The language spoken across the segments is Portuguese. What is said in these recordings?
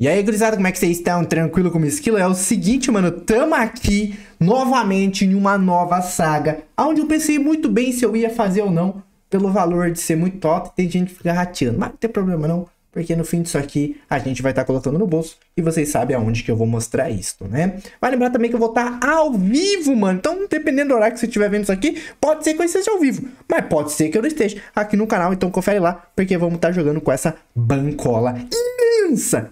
E aí, gurizada, como é que vocês estão? Tranquilo com o esquilo? É o seguinte, mano, tamo aqui novamente em uma nova saga, onde eu pensei muito bem se eu ia fazer ou não, pelo valor de ser muito top, tem gente que fica rateando, mas não tem problema não, porque no fim disso aqui a gente vai estar tá colocando no bolso e vocês sabem aonde que eu vou mostrar isso, né? Vai lembrar também que eu vou estar tá ao vivo, mano, então dependendo do horário que você estiver vendo isso aqui, pode ser que eu esteja ao vivo, mas pode ser que eu não esteja aqui no canal, então confere lá, porque vamos estar tá jogando com essa bancola. Ih!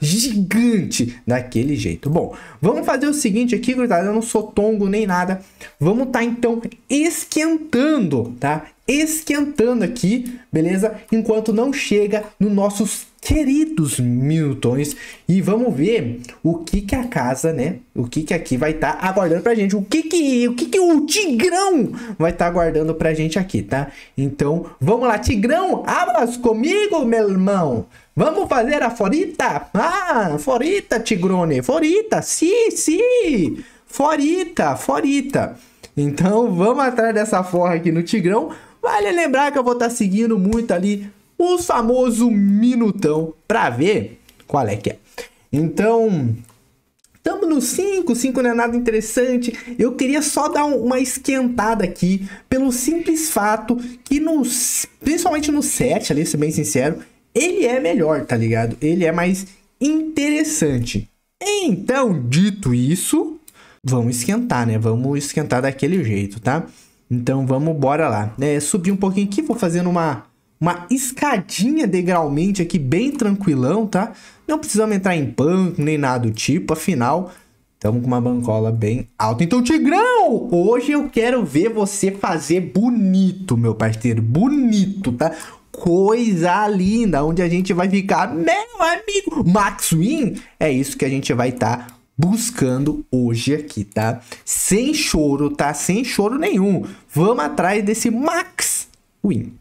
gigante, daquele jeito. Bom, vamos fazer o seguinte aqui, gurizada, eu não sou tongo nem nada. Vamos tá então esquentando, tá? esquentando aqui, beleza? Enquanto não chega nos nossos queridos Miltons. E vamos ver o que que a casa, né? O que que aqui vai estar tá aguardando pra gente. O que que, o que que o Tigrão vai estar tá aguardando pra gente aqui, tá? Então, vamos lá, Tigrão, abras comigo, meu irmão. Vamos fazer a forita? Ah, forita, Tigrone, forita, sim, sim. Forita, forita. Então, vamos atrás dessa forra aqui no Tigrão Vale lembrar que eu vou estar tá seguindo muito ali o famoso minutão para ver qual é que é. Então, Estamos no 5, 5 não é nada interessante. Eu queria só dar um, uma esquentada aqui pelo simples fato que, no, principalmente no 7, ali, ser bem sincero, ele é melhor, tá ligado? Ele é mais interessante. Então, dito isso, vamos esquentar, né? Vamos esquentar daquele jeito, tá? Então vamos, bora lá. É, subir um pouquinho aqui, vou fazendo uma, uma escadinha degralmente aqui, bem tranquilão, tá? Não precisamos entrar em banco nem nada do tipo, afinal, estamos com uma bancola bem alta. Então, Tigrão, hoje eu quero ver você fazer bonito, meu parceiro, bonito, tá? Coisa linda, onde a gente vai ficar, meu amigo, Max Win, é isso que a gente vai estar... Tá buscando hoje aqui, tá? Sem choro, tá? Sem choro nenhum. Vamos atrás desse Max Win.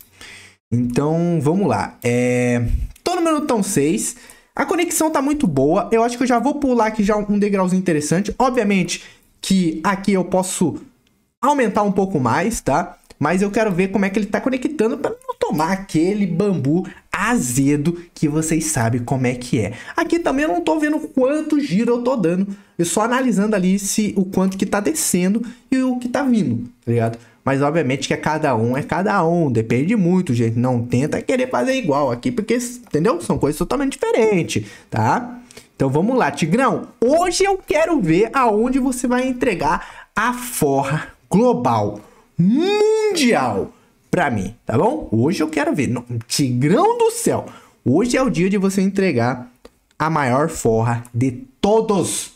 Então, vamos lá. É... Tô no minutão 6. A conexão tá muito boa. Eu acho que eu já vou pular aqui já um degrauzinho interessante. Obviamente que aqui eu posso aumentar um pouco mais, tá? Mas eu quero ver como é que ele tá conectando para não tomar aquele bambu azedo que vocês sabem como é que é. Aqui também eu não tô vendo quanto giro eu tô dando, eu só analisando ali se o quanto que tá descendo e o que tá vindo, tá ligado? Mas obviamente que é cada um, é cada um, depende muito, gente. Não tenta querer fazer igual aqui, porque, entendeu? São coisas totalmente diferentes, tá? Então vamos lá, Tigrão. Hoje eu quero ver aonde você vai entregar a forra global, mundial pra mim, tá bom? Hoje eu quero ver. tigrão do céu! Hoje é o dia de você entregar a maior forra de todos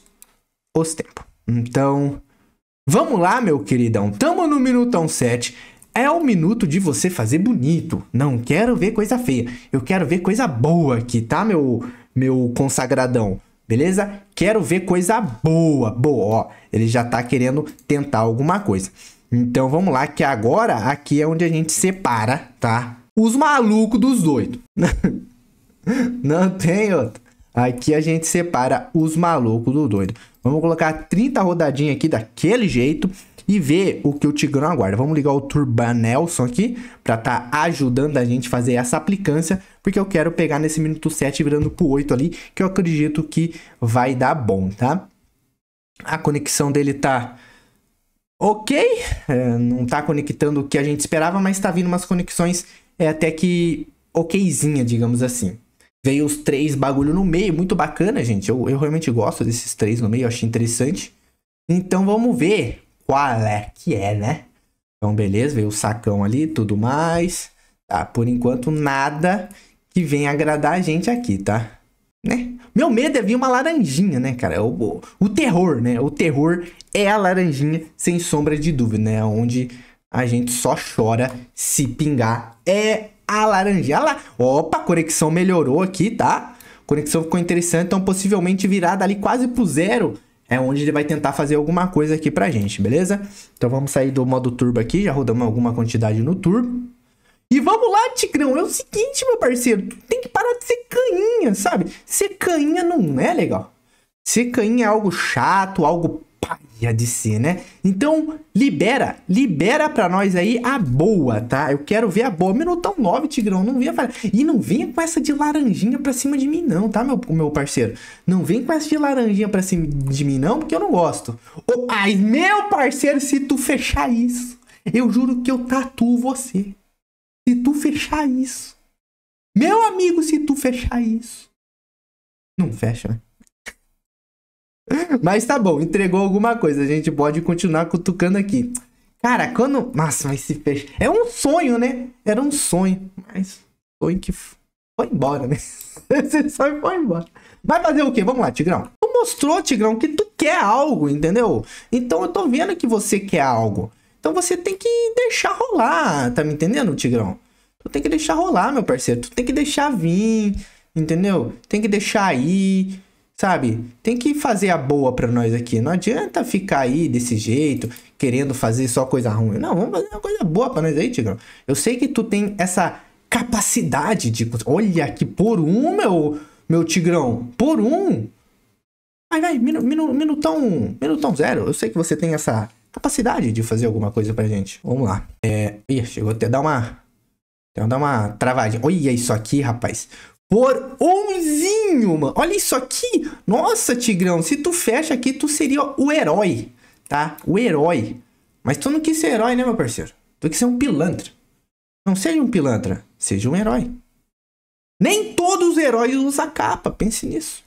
os tempos. Então, vamos lá, meu queridão. Tamo no minutão 7. É o minuto de você fazer bonito. Não quero ver coisa feia. Eu quero ver coisa boa aqui, tá, meu, meu consagradão? Beleza? Quero ver coisa boa. Boa, ó. Ele já tá querendo tentar alguma coisa. Então vamos lá, que agora aqui é onde a gente separa, tá? Os malucos dos doidos. Não tem outro. Aqui a gente separa os malucos do doido. Vamos colocar 30 rodadinhas aqui daquele jeito e ver o que o Tigrão aguarda. Vamos ligar o Turbanelson aqui para tá ajudando a gente fazer essa aplicância, porque eu quero pegar nesse minuto 7 virando pro 8 ali, que eu acredito que vai dar bom, tá? A conexão dele tá ok, é, não tá conectando o que a gente esperava, mas tá vindo umas conexões é, até que okzinha, digamos assim. Veio os três bagulho no meio, muito bacana, gente. Eu, eu realmente gosto desses três no meio, eu achei interessante. Então vamos ver qual é que é, né? Então beleza, veio o sacão ali, tudo mais. Tá, por enquanto nada que venha agradar a gente aqui, tá? Né? Meu medo é vir uma laranjinha, né, cara? O, o, o, terror, né? O terror é a laranjinha, sem sombra de dúvida, né? Onde a gente só chora se pingar. É a laranjinha. Lá. Opa, a conexão melhorou aqui, tá? A conexão ficou interessante, então possivelmente virar dali quase pro zero é onde ele vai tentar fazer alguma coisa aqui pra gente, beleza? Então vamos sair do modo turbo aqui, já rodamos alguma quantidade no turbo. E vamos lá, Tigrão. É o seguinte, meu parceiro. Tem que parar de ser caninha, sabe? Ser caninha não é legal. Ser caninha é algo chato, algo paia de ser, né? Então, libera. Libera pra nós aí a boa, tá? Eu quero ver a boa. Minutão 9, Tigrão. Não venha falar. E não venha com essa de laranjinha pra cima de mim, não, tá, meu, meu parceiro? Não vem com essa de laranjinha pra cima de mim, não, porque eu não gosto. Oh, ai, meu parceiro, se tu fechar isso, eu juro que eu tatuo você. Se tu fechar isso. Meu amigo, se tu fechar isso. Não fecha, né? Mas tá bom, entregou alguma coisa. A gente pode continuar cutucando aqui. Cara, quando. Nossa, mas se fecha. É um sonho, né? Era um sonho. Mas sonho que foi embora, né? Esse sonho foi embora. Vai fazer o quê? Vamos lá, Tigrão. Tu mostrou, Tigrão, que tu quer algo, entendeu? Então eu tô vendo que você quer algo. Então você tem que deixar rolar, tá me entendendo, Tigrão? Tu tem que deixar rolar, meu parceiro. Tu tem que deixar vir, entendeu? Tem que deixar ir, sabe? Tem que fazer a boa pra nós aqui. Não adianta ficar aí desse jeito, querendo fazer só coisa ruim. Não, vamos fazer uma coisa boa pra nós aí, Tigrão. Eu sei que tu tem essa capacidade de. Olha que por um, meu, meu Tigrão. Por um. Vai, vai, minu, minu, minutão, minutão zero. Eu sei que você tem essa capacidade de fazer alguma coisa pra gente. Vamos lá. É... Ih, chegou até a dar uma... Então dar uma travadinha. Olha isso aqui, rapaz. Por onzinho, mano. Olha isso aqui. Nossa, Tigrão, se tu fecha aqui, tu seria o herói, tá? O herói. Mas tu não quis ser herói, né, meu parceiro? Tu quis ser um pilantra. Não seja um pilantra, seja um herói. Nem todos os heróis usam capa, pense nisso.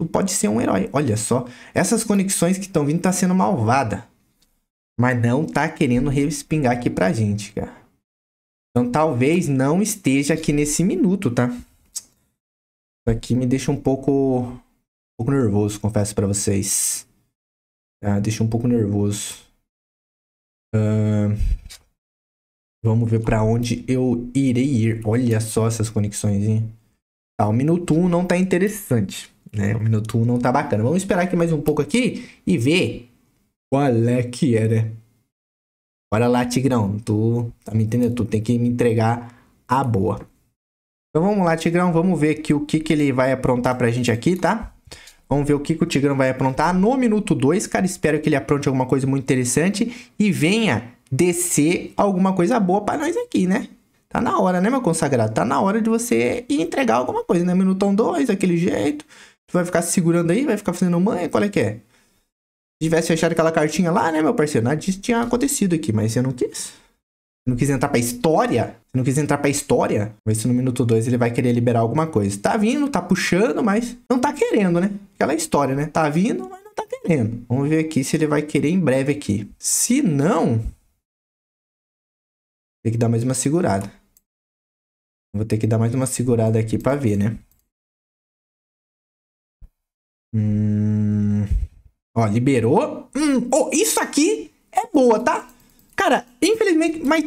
Tu pode ser um herói. Olha só, essas conexões que estão vindo tá sendo malvada mas não tá querendo respingar aqui pra gente, cara. Então talvez não esteja aqui nesse minuto, tá? Isso aqui me deixa um pouco, um pouco nervoso, confesso para vocês. Ah, deixa um pouco nervoso. Uh, vamos ver para onde eu irei ir. Olha só essas conexões, hein? Tá, o minuto 1 não tá interessante, né? O minuto 1 não tá bacana. Vamos esperar aqui mais um pouco aqui e ver qual é que é, né? Bora lá, Tigrão. Tu tá me entendendo? Tu tem que me entregar a boa. Então vamos lá, Tigrão. Vamos ver aqui o que, que ele vai aprontar pra gente aqui, tá? Vamos ver o que, que o Tigrão vai aprontar no minuto 2, cara. Espero que ele apronte alguma coisa muito interessante e venha descer alguma coisa boa pra nós aqui, né? Tá na hora, né, meu consagrado? Tá na hora de você ir entregar alguma coisa, né? Minutão 2, aquele jeito. Tu vai ficar segurando aí, vai ficar fazendo manha, qual é que é? tivesse fechado aquela cartinha lá, né, meu parceiro? Nada disso tinha acontecido aqui, mas eu não quis. Você não quis entrar pra história? Você não quis entrar pra história? ver se no minuto 2 ele vai querer liberar alguma coisa. Tá vindo, tá puxando, mas não tá querendo, né? Aquela história, né? Tá vindo, mas não tá querendo. Vamos ver aqui se ele vai querer em breve aqui. Se não... Tem que dar mais uma segurada. Vou ter que dar mais uma segurada aqui pra ver, né? Hum... Ó, liberou. Hum, oh, isso aqui é boa, tá? Cara, infelizmente, mas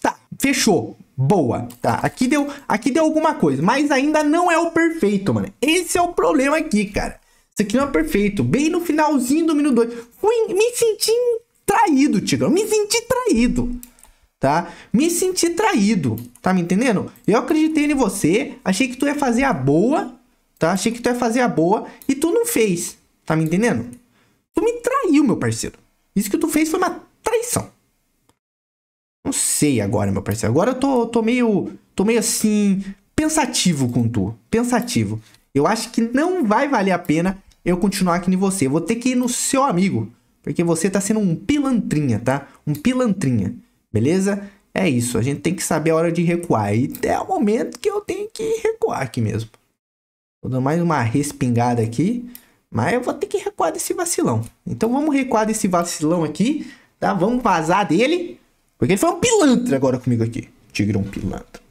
tá, fechou. Boa, tá? Aqui deu, aqui deu alguma coisa, mas ainda não é o perfeito, mano. Esse é o problema aqui, cara. Isso aqui não é perfeito. Bem no finalzinho do minuto 2. Fui, me senti traído, Tigrão. Me senti traído, tá? Me senti traído, tá me entendendo? Eu acreditei em você, achei que tu ia fazer a boa, tá? Achei que tu ia fazer a boa e tu não fez, tá me entendendo? Tu me traiu, meu parceiro. Isso que tu fez foi uma traição. Não sei agora, meu parceiro. Agora eu tô, tô meio. tô meio assim. pensativo com tu. Pensativo. Eu acho que não vai valer a pena eu continuar aqui em você. Eu vou ter que ir no seu amigo. Porque você tá sendo um pilantrinha, tá? Um pilantrinha. Beleza? É isso. A gente tem que saber a hora de recuar. E é o momento que eu tenho que recuar aqui mesmo. Vou dar mais uma respingada aqui. Mas eu vou ter que recuar desse vacilão. Então vamos recuar desse vacilão aqui, tá? Vamos vazar dele. Porque ele foi um pilantra agora comigo aqui. Tigrão pilantra.